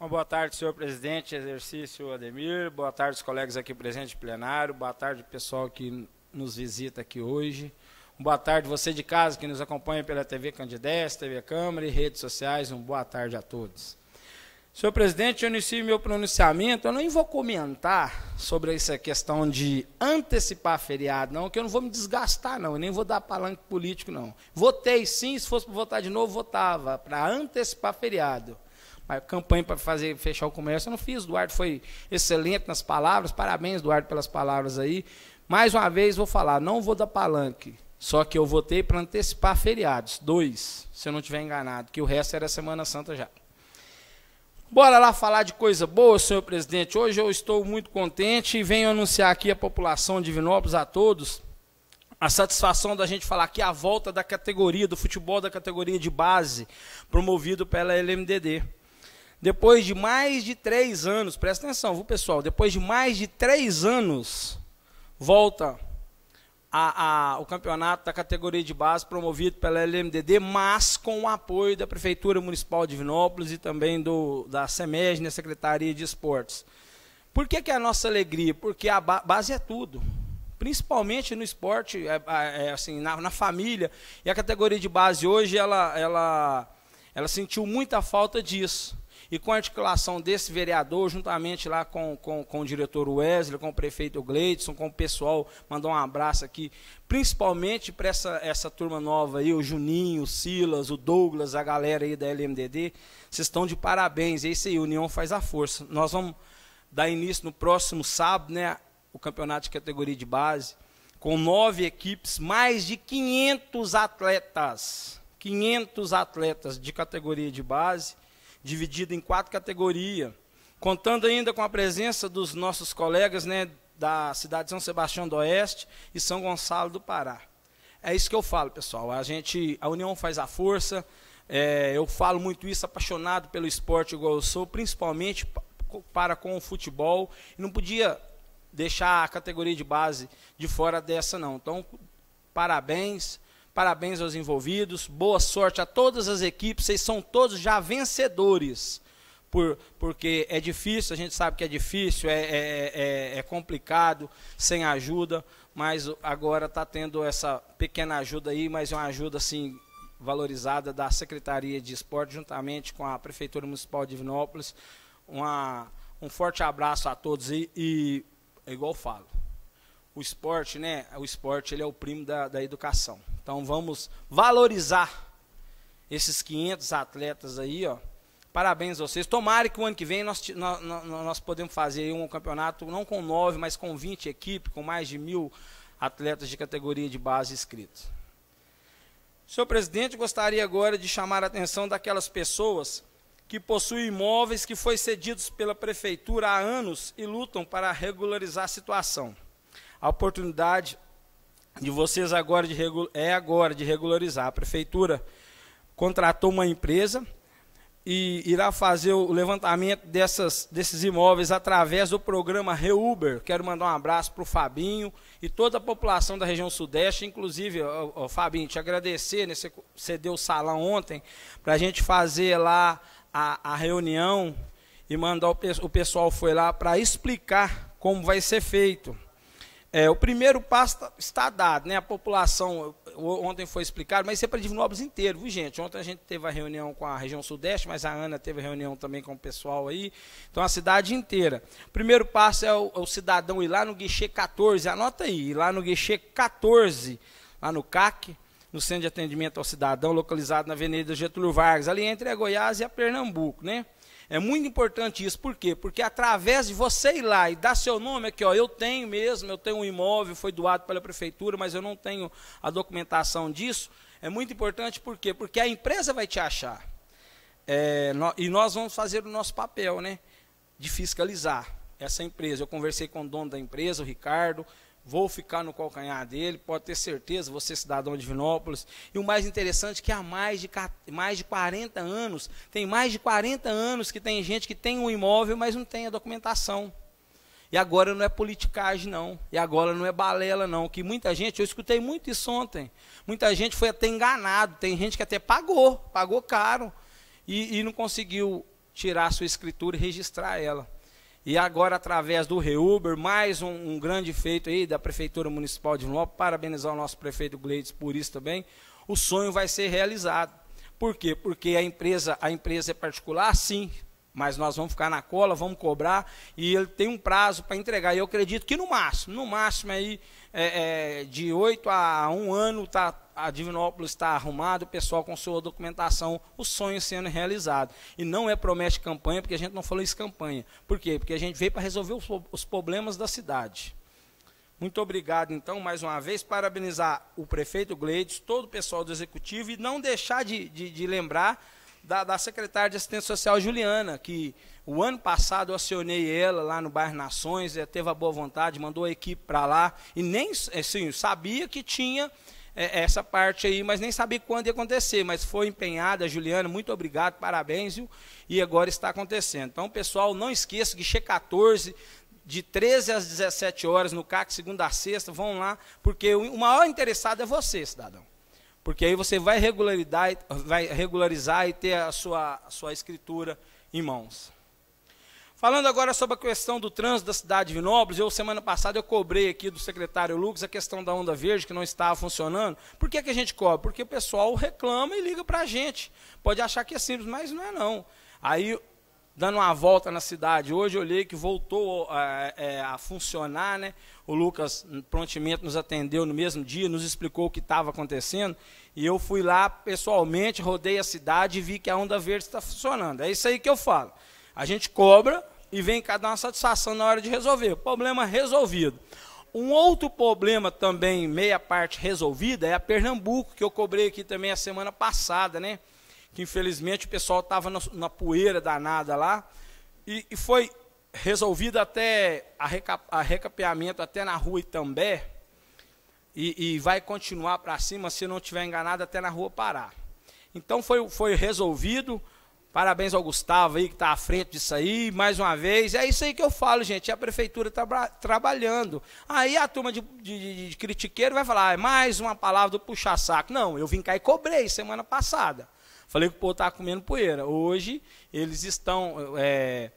Uma boa tarde, senhor presidente, exercício Ademir. Boa tarde, os colegas aqui presentes plenário. Boa tarde, pessoal que nos visita aqui hoje. Boa tarde, você de casa que nos acompanha pela TV Candidez, TV Câmara e redes sociais. Uma boa tarde a todos. Senhor presidente, eu inicio meu pronunciamento. Eu não vou comentar sobre essa questão de antecipar feriado, não, que eu não vou me desgastar, não, eu nem vou dar palanque político, não. Votei sim, se fosse para votar de novo, votava, para antecipar feriado a campanha para fazer fechar o comércio eu não fiz. Eduardo foi excelente nas palavras. Parabéns, Eduardo, pelas palavras aí. Mais uma vez vou falar, não vou dar palanque. Só que eu votei para antecipar feriados, dois, se eu não estiver enganado, que o resto era Semana Santa já. Bora lá falar de coisa boa, senhor presidente. Hoje eu estou muito contente e venho anunciar aqui à população de Vinópolis, a todos, a satisfação da gente falar aqui a volta da categoria, do futebol da categoria de base, promovido pela LMDD. Depois de mais de três anos, presta atenção, viu, pessoal? Depois de mais de três anos, volta a, a, o campeonato da categoria de base promovido pela LMDD, mas com o apoio da Prefeitura Municipal de Vinópolis e também do, da SEMEG, na né, Secretaria de Esportes. Por que, que é a nossa alegria? Porque a ba base é tudo. Principalmente no esporte, é, é, é assim, na, na, família. E a categoria de base hoje, ela, ela, ela sentiu muita falta disso. E com a articulação desse vereador, juntamente lá com, com, com o diretor Wesley, com o prefeito Gleidson, com o pessoal, mandar um abraço aqui, principalmente para essa, essa turma nova aí, o Juninho, o Silas, o Douglas, a galera aí da LMDD. Vocês estão de parabéns, é isso aí, União faz a força. Nós vamos dar início no próximo sábado, né, o campeonato de categoria de base, com nove equipes, mais de 500 atletas. 500 atletas de categoria de base dividido em quatro categorias, contando ainda com a presença dos nossos colegas né, da cidade de São Sebastião do Oeste e São Gonçalo do Pará. É isso que eu falo, pessoal. A gente, a união faz a força. É, eu falo muito isso, apaixonado pelo esporte igual eu sou, principalmente para com o futebol. E não podia deixar a categoria de base de fora dessa, não. Então, parabéns. Parabéns aos envolvidos, boa sorte a todas as equipes, vocês são todos já vencedores. Por, porque é difícil, a gente sabe que é difícil, é, é, é, é complicado, sem ajuda, mas agora está tendo essa pequena ajuda aí, mas é uma ajuda assim valorizada da Secretaria de Esporte, juntamente com a Prefeitura Municipal de Vinópolis. Uma, um forte abraço a todos e, e é igual eu falo, o esporte, né? O esporte ele é o primo da, da educação. Então vamos valorizar esses 500 atletas aí, ó. Parabéns a vocês. Tomara que o ano que vem nós, nós, nós podemos fazer um campeonato não com nove, mas com 20 equipes, com mais de mil atletas de categoria de base inscritos. Senhor presidente, gostaria agora de chamar a atenção daquelas pessoas que possuem imóveis que foram cedidos pela prefeitura há anos e lutam para regularizar a situação. A oportunidade de vocês agora de é agora de regularizar. A prefeitura contratou uma empresa e irá fazer o levantamento dessas, desses imóveis através do programa Reuber. Quero mandar um abraço para o Fabinho e toda a população da região sudeste, inclusive, ó, ó, Fabinho, te agradecer, né, você deu o salão ontem para a gente fazer lá a, a reunião e mandar o, o pessoal foi lá para explicar como vai ser feito. É, o primeiro passo tá, está dado, né? A população, ontem foi explicado, mas isso é para Divinópolis inteiro, viu, gente? Ontem a gente teve a reunião com a região sudeste, mas a Ana teve a reunião também com o pessoal aí. Então, a cidade inteira. O primeiro passo é o, é o cidadão ir lá no guichê 14, anota aí, ir lá no guichê 14, lá no CAC, no Centro de Atendimento ao Cidadão, localizado na Avenida Getúlio Vargas, ali entre a Goiás e a Pernambuco, né? É muito importante isso, por quê? Porque através de você ir lá e dar seu nome aqui, ó, eu tenho mesmo, eu tenho um imóvel, foi doado pela prefeitura, mas eu não tenho a documentação disso. É muito importante por quê? Porque a empresa vai te achar. É, no, e nós vamos fazer o nosso papel, né? De fiscalizar essa empresa. Eu conversei com o dono da empresa, o Ricardo, vou ficar no calcanhar dele, pode ter certeza, você cidadão de Vinópolis. E o mais interessante é que há mais de, mais de 40 anos, tem mais de 40 anos que tem gente que tem um imóvel, mas não tem a documentação. E agora não é politicagem, não. E agora não é balela, não. Que muita gente, eu escutei muito isso ontem. Muita gente foi até enganado. Tem gente que até pagou, pagou caro. E, e não conseguiu tirar a sua escritura e registrar ela. E agora, através do Reuber, mais um, um, grande feito aí da Prefeitura Municipal de Lopes, parabenizar o nosso prefeito Gleides por isso também, o sonho vai ser realizado. Por quê? Porque a empresa, a empresa é particular, sim, mas nós vamos ficar na cola, vamos cobrar, e ele tem um prazo para entregar. E eu acredito que no máximo, no máximo aí, é, é, de oito a um ano, está a Divinópolis está arrumada, o pessoal com sua documentação, o sonho sendo realizado. E não é promessa campanha, porque a gente não falou isso campanha. Por quê? Porque a gente veio para resolver os, os problemas da cidade. Muito obrigado, então, mais uma vez, parabenizar o prefeito Gleides, todo o pessoal do Executivo, e não deixar de, de, de lembrar da, da, secretária de assistência social, Juliana, que o ano passado eu acionei ela lá no bairro Nações, ela teve a boa vontade, mandou a equipe para lá, e nem assim, sabia que tinha é, é, essa parte aí, mas nem sabia quando ia acontecer, mas foi empenhada, Juliana, muito obrigado, parabéns, viu? e agora está acontecendo. Então, pessoal, não esqueça que G14, de 13 às 17 horas, no CAC, segunda a sexta, vão lá, porque o maior interessado é você, cidadão. Porque aí você vai regularizar, vai regularizar e ter a sua, a sua escritura em mãos. Falando agora sobre a questão do trânsito da cidade de Vinópolis, eu semana passada eu cobrei aqui do secretário Lucas a questão da onda verde que não estava funcionando. Por que, que a gente cobra? Porque o pessoal reclama e liga para a gente. Pode achar que é simples, mas não é não. Aí, dando uma volta na cidade, hoje eu olhei que voltou a, é, é, a funcionar, né? O Lucas hum, prontamente nos atendeu no mesmo dia, nos explicou o que estava acontecendo. E eu fui lá pessoalmente, rodei a cidade e vi que a onda verde está funcionando. É isso aí que eu falo. A gente cobra e vem cá dar uma satisfação na hora de resolver. Problema resolvido. Um outro problema também, meia parte resolvida, é a Pernambuco, que eu cobrei aqui também a semana passada, né? Que infelizmente o pessoal estava na poeira danada lá. E, e foi resolvido até a, reca, a recapeamento até na rua Itambé. E, e vai continuar para cima, se não tiver enganado, até na rua Pará. Então foi, foi resolvido Parabéns ao Gustavo aí que está à frente disso aí, mais uma vez. É isso aí que eu falo, gente. É a prefeitura está trabalhando. Aí a turma de, de, de critiqueiro vai falar, ah, é mais uma palavra do puxa-saco. Não, eu vim cá e cobrei semana passada. Falei que o povo estava tá comendo poeira. Hoje eles estão é,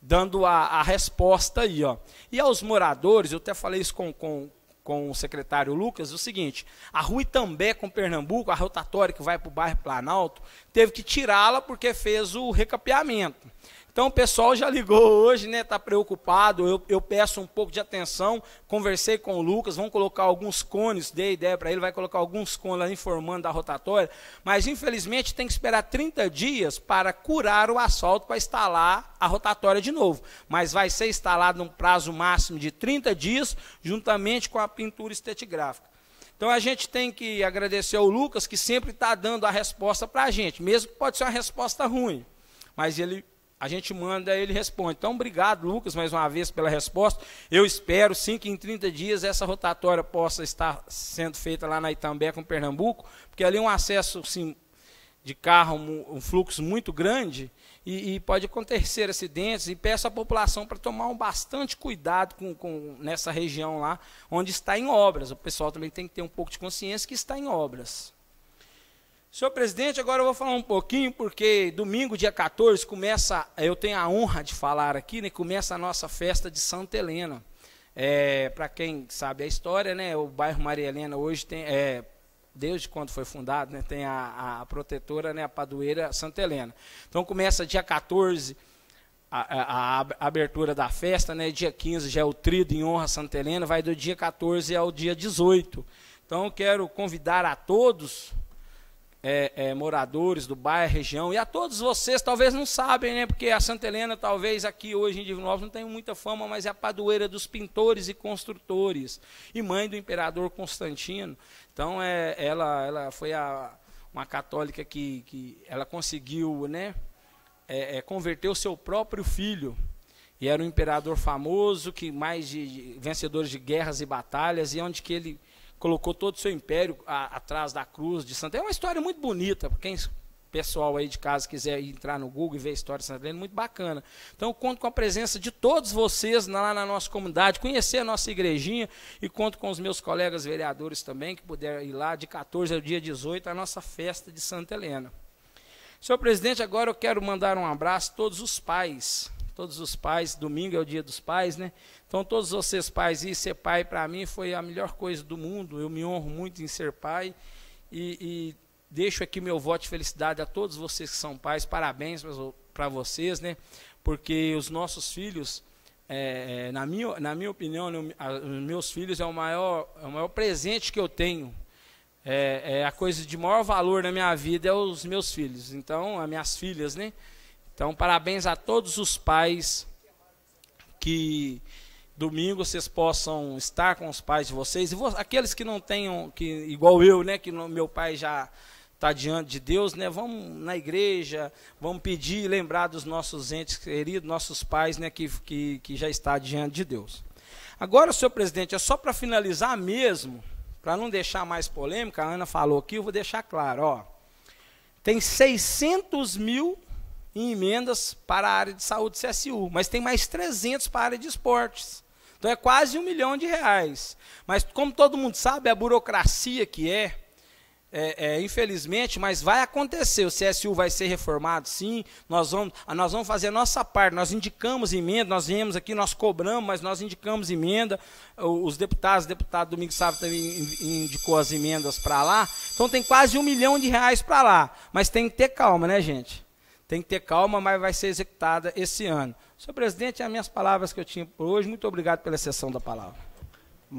dando a, a, resposta aí. Ó. E aos moradores, eu até falei isso com, com, com o secretário Lucas o seguinte: a rua Itambé com Pernambuco, a rotatória que vai para o bairro Planalto, teve que tirá-la porque fez o recapeamento. Então o pessoal já ligou hoje, né? Está preocupado. Eu, eu, peço um pouco de atenção. Conversei com o Lucas, vamos colocar alguns cones, dei ideia para ele, vai colocar alguns cones lá informando da rotatória. Mas infelizmente tem que esperar 30 dias para curar o asfalto para instalar a rotatória de novo. Mas vai ser instalado num prazo máximo de 30 dias, juntamente com a pintura estetigráfica. Então a gente tem que agradecer ao Lucas, que sempre está dando a resposta para a gente, mesmo que pode ser uma resposta ruim. Mas ele a gente manda, ele responde. Então, obrigado, Lucas, mais uma vez pela resposta. Eu espero sim que em 30 dias essa rotatória possa estar sendo feita lá na Itambé com Pernambuco, porque ali é um acesso de carro, um, fluxo muito grande e, e pode acontecer acidentes. E peço à população para tomar um bastante cuidado com, com, nessa região lá, onde está em obras. O pessoal também tem que ter um pouco de consciência que está em obras. Senhor presidente, agora eu vou falar um pouquinho, porque domingo, dia 14, começa, eu tenho a honra de falar aqui, né, começa a nossa festa de Santa Helena. É, Para quem sabe a história, né, o bairro Maria Helena hoje tem, é, desde quando foi fundado, né, tem a, a, protetora, né, a padoeira Santa Helena. Então começa dia 14 a, a, a, abertura da festa, né, dia 15 já é o trido em honra a Santa Helena, vai do dia 14 ao dia 18. Então quero convidar a todos é, é, moradores do bairro, região, e a todos vocês, talvez não sabem, né? Porque a Santa Helena, talvez aqui hoje em Divinópolis, não tem muita fama, mas é a padroeira dos pintores e construtores, e mãe do imperador Constantino. Então, é, ela, ela foi a, uma católica que, que ela conseguiu, né? É, é converter o seu próprio filho. E era um imperador famoso, que mais de, de vencedores de guerras e batalhas, e onde que ele colocou todo o seu império a, atrás da cruz de Santa. Helena É uma história muito bonita, para quem pessoal aí de casa quiser entrar no Google e ver a história de Santa Helena, muito bacana. Então, conto com a presença de todos vocês lá na nossa comunidade, conhecer a nossa igrejinha e conto com os meus colegas vereadores também, que puderem ir lá de 14 ao dia 18, a nossa festa de Santa Helena. Senhor presidente, agora eu quero mandar um abraço a todos os pais. Todos os pais, domingo é o dia dos pais, né? Então, todos vocês pais, e ser pai para mim foi a melhor coisa do mundo. Eu me honro muito em ser pai e, e deixo aqui meu voto de felicidade a todos vocês que são pais. Parabéns para vocês, né? Porque os nossos filhos, é, é, na, minha, na minha opinião, no, a, meus filhos é o maior, é o maior presente que eu tenho. É, é a coisa de maior valor na minha vida é os meus filhos. Então, as minhas filhas, né? Então, parabéns a todos os pais que domingo vocês possam estar com os pais de vocês. E aqueles que não tenham, que igual eu, né, que no, meu pai já está diante de Deus, né, vamos na igreja, vamos pedir lembrar dos nossos entes queridos, nossos pais, né, que, que, que já está diante de Deus. Agora, senhor presidente, é só para finalizar mesmo, para não deixar mais polêmica, a Ana falou aqui, eu vou deixar claro, ó. Tem 600 mil em emendas para a área de saúde CSU, mas tem mais 300 para a área de esportes. Então é quase um milhão de reais. Mas como todo mundo sabe, a burocracia que é, é, é, infelizmente, mas vai acontecer. O CSU vai ser reformado, sim. Nós vamos, nós vamos fazer a nossa parte. Nós indicamos emenda, nós viemos aqui, nós cobramos, mas nós indicamos emenda. Os deputados, o deputado Domingos Sábio também indicou as emendas para lá. Então tem quase um milhão de reais para lá. Mas tem que ter calma, né, gente? tem que ter calma, mas vai ser executada esse ano. Senhor presidente, é as minhas palavras que eu tinha por hoje. Muito obrigado pela sessão da palavra.